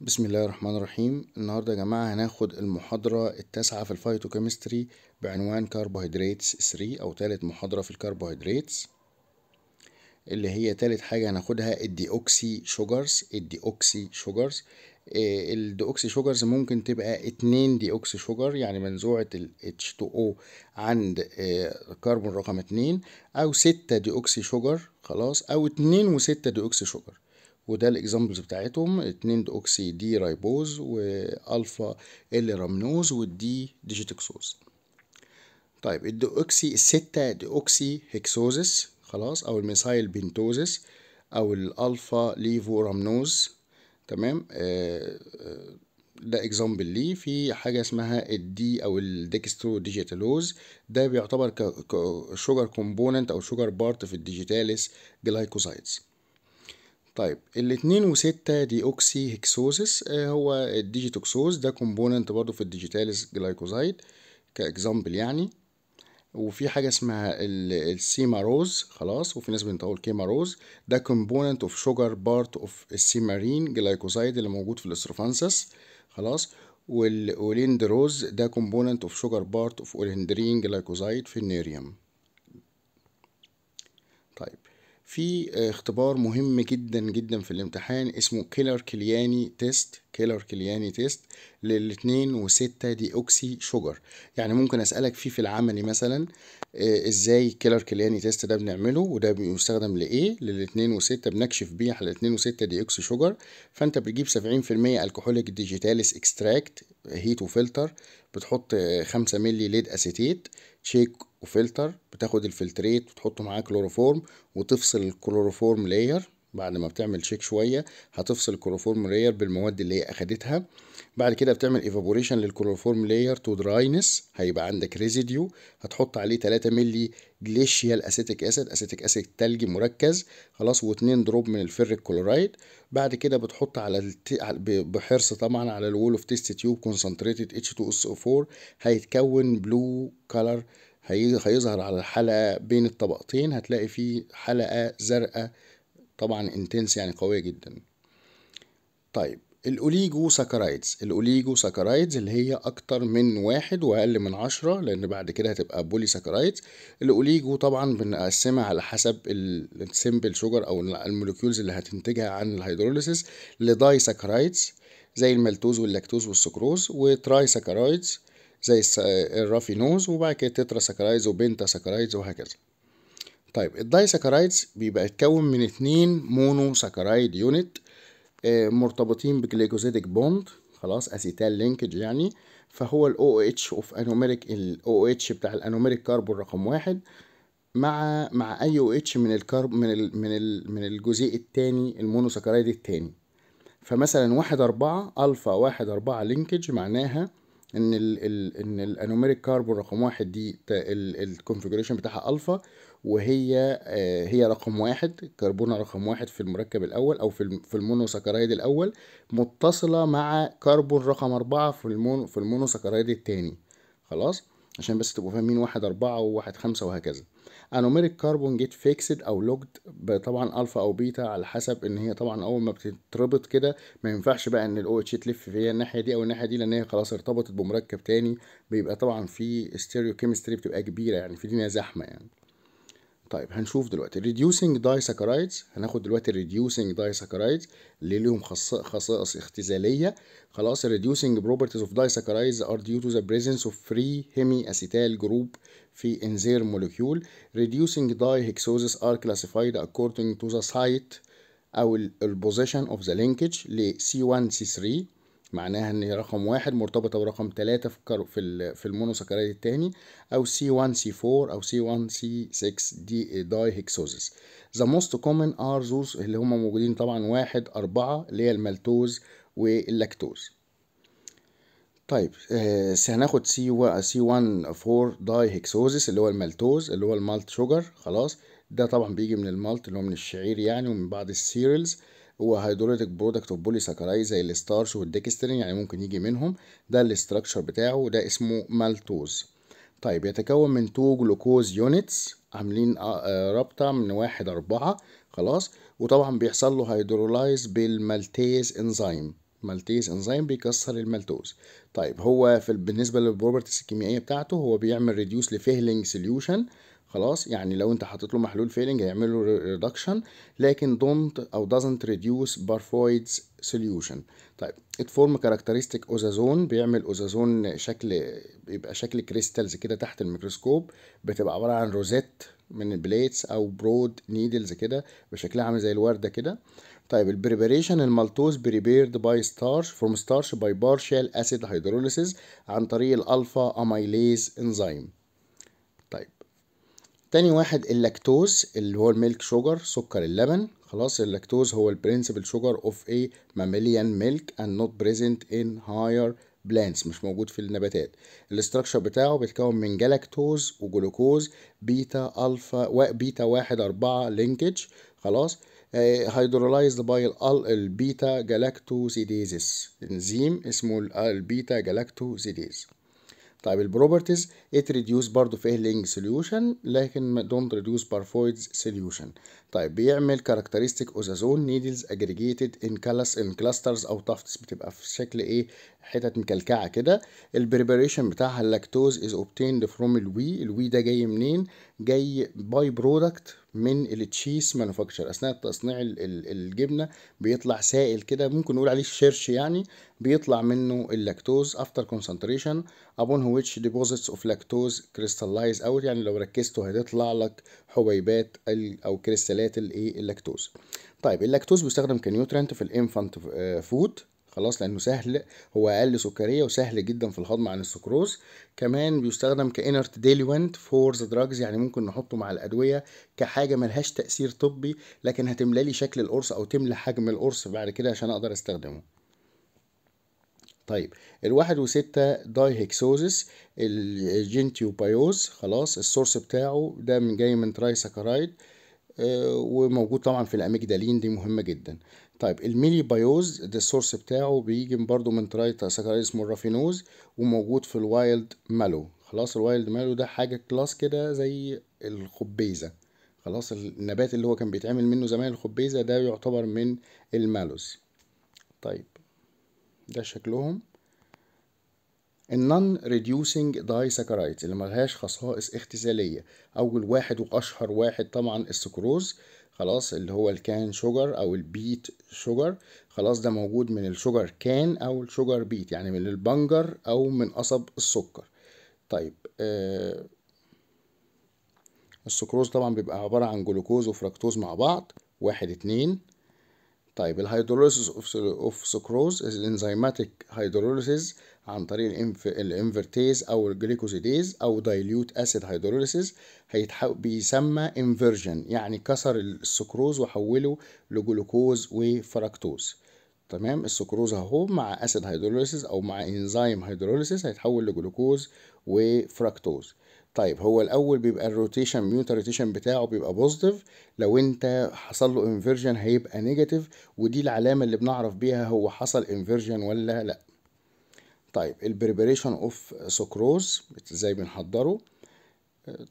بسم الله الرحمن الرحيم النهاردة يا جماعة هناخد المحاضرة التاسعة في الفايتوكيمستري بعنوان كربوهيدراتس 3 أو تالت محاضرة في الكربوهيدراتس اللي هي تالت حاجة هناخدها الديوكسي شوجرز الديوكسي شوجرز آه، الديوكسي شوجرز ممكن تبقى اتنين ديوكسي شوجر يعني منزوعة ال H2O عند كربون آه، رقم اتنين أو ستة ديوكسي شوجر خلاص أو اتنين وستة ديوكسي شوجر وده الاكزامبلز بتاعتهم دي اوكسي دي رايبوز والفا ال رامنوز والدي ديجيتكسوز طيب الدوكسي الستة دوكسي هيكسوزس خلاص او الميثايل بنتوزس او الالفا ليفو رامنوز تمام آه، آه، ده اكزامبل ليه في حاجه اسمها الدي او الديكسترو ديجيتالوز ده بيعتبر كشوجر كومبوننت او شوجر بارت في الديجيتاليس جلايكوزايدز طيب الاتنين وستة دي أوكسي هكسوزس هو الديجيتوكسوز ده كومبوننت برضو في الديجيتاليز جلايكوزايد كإكزامبل يعني وفي حاجة اسمها السيماروز خلاص وفي ناس بنطول كيماروز ده كومبوننت اوف شوجر بارت اوف السيمارين جلايكوزايد اللي موجود في الاستروفانسس خلاص والاوليندروز ده كومبوننت اوف شوجر بارت اوف اوليندرين جلايكوزايد في النيريوم في آه، اختبار مهم جدا جدا في الامتحان اسمه كيلر كلياني تيست كيلر كلياني تيست للاتنين وستة دي اوكسي شوجر يعني ممكن اسألك فيه في العملي مثلا آه، ازاي كيلر كلياني تيست ده بنعمله وده بيستخدم لايه للاتنين وستة بنكشف بيه على الاتنين وستة دي اوكسي شوجر فانت بتجيب سبعين في المية الكحوليك ديجيتاليس اكستراكت هيت وفلتر بتحط خمسة ملي ليد اسيتيت تشيك وفلتر بتاخد الفلتريت وتحطه معاه كلوروفورم وتفصل الكلوروفورم لاير بعد ما بتعمل شيك شويه هتفصل الكلوروفورم لاير بالمواد اللي هي اخدتها بعد كده بتعمل ايفابوريشن للكلوروفورم لاير تو دراينس هيبقى عندك ريزيديو هتحط عليه 3 مللي جليشيال اسيتيك اسيد اسيتيك اسيد تلجي مركز خلاص و2 دروب من الفيريك كلورايد بعد كده بتحط على الت... بحرص طبعا على الول اوف تيست تيوب كونسنتريتد اتش 2 اس او 4 هيتكون بلو كلر هيظهر على الحلقة بين الطبقتين هتلاقي فيه حلقة زرقاء طبعا انتنس يعني قوية جدا طيب الأوليجو ساكرايدز الأوليجو ساكرايدز اللي هي أكتر من واحد وأقل من عشرة لأن بعد كده هتبقى بولي ساكرايدز الأوليجو طبعا بنقسمها على حسب السمبل شوجر أو الموليكيولز اللي هتنتجها عن الهيدروليسيس لداي ساكرايدز زي المالتوز واللاكتوز والسكروز وتراي ساكرايدز زي آه، الرافينوز وبعد كده تترا ساكرايدز وبنتا ساكرايدز وهكذا طيب الداي ساكرايدز بيبقى يتكون من اتنين مونو ساكرايد يونت آه، مرتبطين بجليكوزيدك بوند خلاص اسيتال لينكج يعني فهو ال اتش اوف انوميريك ال اتش بتاع الانوميريك كربون رقم واحد مع مع اي او اتش من الكرب من ال من ال من الجزيء الثاني المونوسكرايد الثاني فمثلا واحد أربعة ألفا واحد أربعة لينكج معناها ان الـ الـ ان الانوميريك كاربون رقم واحد دي الكونفجريشن بتاعها الفا وهي آه هي رقم واحد كربونه رقم واحد في المركب الاول او في في المونوسكرايد الاول متصله مع كربون رقم اربعه في المون في المونوسكرايد التاني خلاص عشان بس تبقوا فاهمين واحد اربعه وواحد خمسه وهكذا انوميريك كاربون جيت فيكسد او لوجد طبعا الفا او بيتا على حسب ان هي طبعا اول ما بتتربط كده ما ينفعش بقى ان الاو اتش تلف فيها الناحيه دي او الناحيه دي لان هي خلاص ارتبطت بمركب تاني بيبقى طبعا في ستيريو كيمستري بتبقى كبيره يعني في دنيا زحمه يعني طيب هنشوف دلوقتي reducing disaccharides هناخد دلوقتي reducing disaccharides اللي ليهم خصائص اختزاليه خلاص reducing properties of disaccharides are due to the presence of free hemiacetal group في انزير molecule reducing dihexoses are classified according to the site او ال position of the linkage ل C1 C3 معناها ان رقم واحد مرتبطة برقم تلاتة في في, في المونوسكرايد التاني او C1C4 او C1C6 دي داي هيكسوزيس ذا موست كومن ار زوز اللي هما موجودين طبعا واحد أربعة اللي هي المالتوز واللاكتوز طيب آه، هناخد سي و... سي 1 4 داي هيكسوزيس اللي هو المالتوز اللي هو المالت شوجر خلاص ده طبعا بيجي من المالت اللي هو من الشعير يعني ومن بعض السيريلز آه هو هيدروليتك برودكت اوف بولي ساكرايز زي الستارش والديكسترين يعني ممكن يجي منهم ده الاستراكشر بتاعه ده اسمه مالتوز طيب يتكون من 2 جلوكوز يونتس عاملين آه، آه، رابطه من واحد أربعة خلاص وطبعا بيحصل له هيدرولايز بالمالتيز انزيم مالتيز انزيم بيكسر المالتوز طيب هو في بالنسبه للبروبرتيز الكيميائيه بتاعته هو بيعمل ريديوس لفيهلينج سوليوشن خلاص يعني لو انت حاطط له محلول فيلنج هيعمل له ريدكشن لكن دونت او دازنت ريديوس بارفويدز سوليوشن طيب ات فورم كاركترستيك اوزازون بيعمل اوزازون شكل بيبقى شكل كريستالز كده تحت الميكروسكوب بتبقى عباره عن روزيت من بليتس او برود نيدلز كده بشكلها عامل زي الورده كده طيب البريبريشن المالتوز بريبيرد باي ستارش فروم ستارش باي بارشال اسيد هيدروليسيز عن طريق الالفا اميليز انزيم تاني واحد اللاكتوز اللي هو الميلك شوجر سكر اللبن خلاص اللاكتوز هو البرنسبل شوجر اوف اي ماميليان ميلك اند نوت بريزنت ان هاير بلانتس مش موجود في النباتات الاستراكشر بتاعه بيتكون من جلاكتوز وجلوكوز بيتا الفا بيتا واحد أربعة لينكج خلاص هيدرولايزد آه، باي البيتا جلاكتوزيديزس انزيم اسمه آه، البيتا جلاكتوزيديز طيب البروبرتيز it reduce برضو في ايه لينج سوليوشن لكن دونت ريديوس بارفويدز سوليوشن طيب بيعمل كاركترستيك اوزازون نيدلز اجريجيتد ان كلاس ان كلاسترز او تافتس بتبقى في شكل ايه حتت مكلكعه كده البريبريشن بتاعها اللاكتوز از اوبتيند فروم الوي الوي ده جاي منين جاي باي برودكت من التشيس مانوفاكتشر اثناء تصنيع الجبنه بيطلع سائل كده ممكن نقول عليه الشرش يعني بيطلع منه اللاكتوز افتر كونسنتريشن ابون ويتش deposits of lactose crystallize out يعني لو ركزتوا هتطلع لك حبيبات او كريستال سلسلات الايه اللاكتوز طيب اللاكتوز بيستخدم كنيوترنت في الانفانت آه، فود خلاص لانه سهل هو اقل سكريه وسهل جدا في الهضم عن السكروز كمان بيستخدم كانرت ديليوانت فور ذا دراجز يعني ممكن نحطه مع الادويه كحاجه ملهاش تاثير طبي لكن هتملى لي شكل القرص او تملى حجم القرص بعد كده عشان اقدر استخدمه طيب الواحد وستة داي هيكسوزس الجينتيوبايوز خلاص السورس بتاعه ده من جاي من ترايساكرايد آه، وموجود طبعا في الاميجدالين دي مهمه جدا طيب الميلي بايوز ده السورس بتاعه بيجي برضو من ترايتاساكاريس مورافينوز وموجود في الوايلد مالو خلاص الوايلد مالو ده حاجه كلاس كده زي الخبيزه خلاص النبات اللي هو كان بيتعمل منه زمان الخبيزه ده يعتبر من المالوز طيب ده شكلهم النون ريديوسنج دايساكرايدز اللي ملهاش خصائص اختزاليه اول واحد واشهر واحد طبعا السكروز خلاص اللي هو الكان شوجر او البيت شوجر خلاص ده موجود من الشوجر كان او الشوجر بيت يعني من البنجر او من قصب السكر طيب آه السكروز طبعا بيبقى عباره عن جلوكوز وفركتوز مع بعض واحد اتنين طيب الهيدروليسيس اوف اوف سكروز الانزيماتيك هيدروليسيس عن طريق الانفرتيز او الجليكوزيديز او دايليوت اسيد هيدروليسيس بيسمى انفرجن يعني كسر السكروز وحوله لجلوكوز وفركتوز تمام السكروز اهو مع اسيد هيدروليسيس او مع انزيم هيدروليسيس هيتحول لجلوكوز وفركتوز طيب هو الاول بيبقى الروتيشن ميوت روتيشن بتاعه بيبقى بوزيتيف لو انت حصل له انفيرجن هيبقى نيجاتيف ودي العلامه اللي بنعرف بيها هو حصل انفيرجن ولا لا طيب البريبريشن اوف سكروز ازاي بنحضره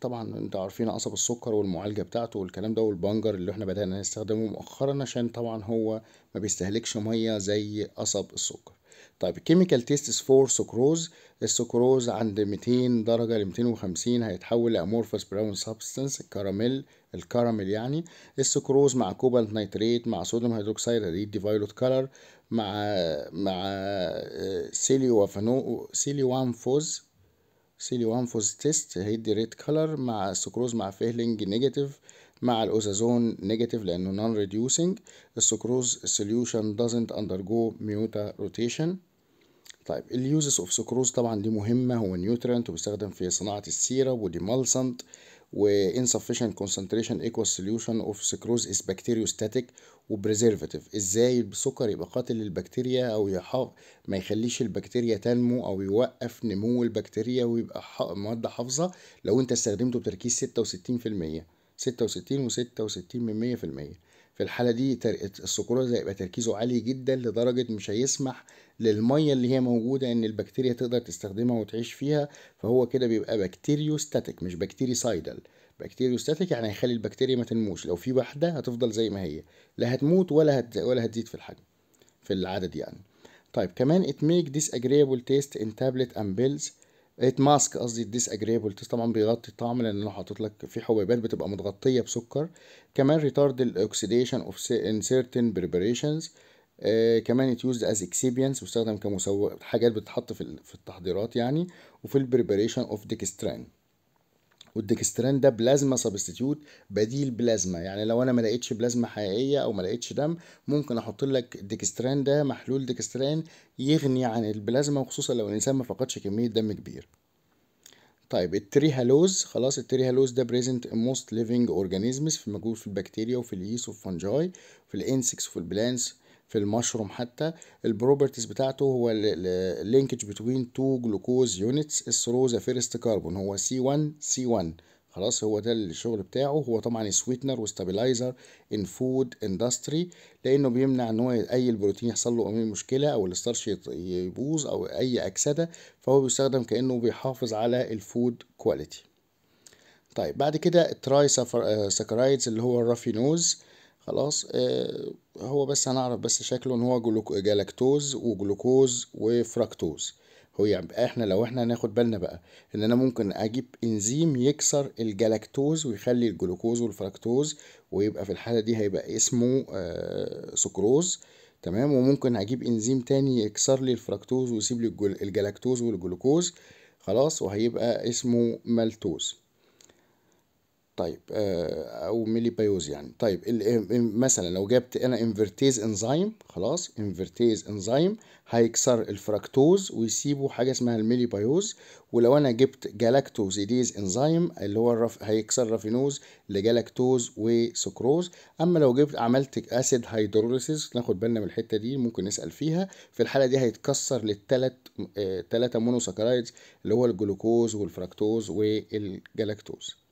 طبعا انتوا عارفين قصب السكر والمعالجه بتاعته والكلام ده والبنجر اللي احنا بدانا نستخدمه مؤخرا عشان طبعا هو ما بيستهلكش ميه زي قصب السكر طيب كيميكال تيستس فور سكروز السكروز عند 200 درجه ل 250 هيتحول لامورفس براون سبستانس كراميل الكراميل يعني السكروز مع كوبالت نيتريت مع صوديوم هيدروكسيد هديد دي فايلوت كلر مع مع فوز آه، سيليو تيست هيدي ريد كولر مع السكروز مع فيهلينج نيجاتيف مع الاوزازون نيجاتيف لانه نون ريديوسينج السكروز سوليوشن doesn't undergo ميوتا روتيشن طيب اليوزز اوف سكروز طبعا دي مهمه هو نيوترنت وبيستخدم في صناعه السيرب وديمالسنت و insufficient concentration equals solution of sucrose is bacteriostatic و preservative ازاي السكر يبقى قاتل للبكتيريا او يحافظ ما يخليش البكتيريا تنمو او يوقف نمو البكتيريا ويبقى مادة حافظة لو انت استخدمته بتركيز 66% وستين في المية من مية في الحالة دي السكروز هيبقى تركيزه عالي جدا لدرجة مش هيسمح للمية اللي هي موجودة إن البكتيريا تقدر تستخدمها وتعيش فيها فهو كده بيبقى بكتيريوستاتيك مش بكتيريسايدال بكتيريوستاتيك يعني هيخلي البكتيريا ما تنموش لو في واحدة هتفضل زي ما هي لا هتموت ولا هت... ولا هتزيد في الحجم في العدد يعني طيب كمان it make disagreeable taste in tablet and pills ات ماسك قصدي الديس اجريبل طبعا بيغطي الطعم لان انا حاطط لك في حبيبات بتبقى متغطيه بسكر كمان ريتارد الاوكسيديشن اوف ان سيرتن بريبريشنز كمان يتيوزد از اكسيبيانس بيستخدم كمسوق حاجات بتتحط في في التحضيرات يعني وفي البريبريشن اوف ديكسترين والديكستران ده بلازما سبستيتيوت بديل بلازما يعني لو انا ما لقيتش بلازما حقيقيه او ما لقيتش دم ممكن احط لك الديكستران ده محلول ديكستران يغني عن البلازما وخصوصا لو الانسان ما فقدش كميه دم كبير طيب التري هالوز خلاص التري هالوز ده بريزنت ان موست living اورجانيزمز في موجود في البكتيريا وفي اليس وفي الفنجاي في الانسكس وفي البلانس في المشروم حتى البروبرتيز بتاعته هو اللينكج بتوين تو جلوكوز يونتس السلوزا فيرست كاربون هو سي 1 سي 1 خلاص هو ده الشغل بتاعه هو طبعا سويتنر وستابلايزر ان فود اندستري لانه بيمنع ان هو اي البروتين يحصل له اي مشكله او الستارش يبوظ او اي اكسده فهو بيستخدم كانه بيحافظ على الفود كواليتي طيب بعد كده التراي ساكرايدز آه، اللي هو الرافينوز خلاص آه هو بس هنعرف بس شكله ان هو جلوك... جلاكتوز وجلوكوز وفراكتوز هو يعني احنا لو احنا هناخد بالنا بقى ان انا ممكن اجيب انزيم يكسر الجلاكتوز ويخلي الجلوكوز والفراكتوز ويبقى في الحاله دي هيبقى اسمه آه سكروز تمام وممكن اجيب انزيم تاني يكسر لي الفراكتوز ويسيب لي الجلاكتوز والجلوكوز خلاص وهيبقى اسمه مالتوز طيب آه، او ميلي بايوز يعني طيب مثلا لو جبت انا انفرتيز انزيم خلاص انفرتيز انزيم هيكسر الفراكتوز ويسيبه حاجه اسمها الميلي بايوز ولو انا جبت جالاكتوزيديز انزيم اللي هو الرف... هيكسر رافينوز لجالاكتوز وسكروز اما لو جبت عملت اسيد هيدروليسيس ناخد بالنا من الحته دي ممكن نسال فيها في الحاله دي هيتكسر للثلاث ثلاثه آه، مونوساكرايدز اللي هو الجلوكوز والفراكتوز والجالاكتوز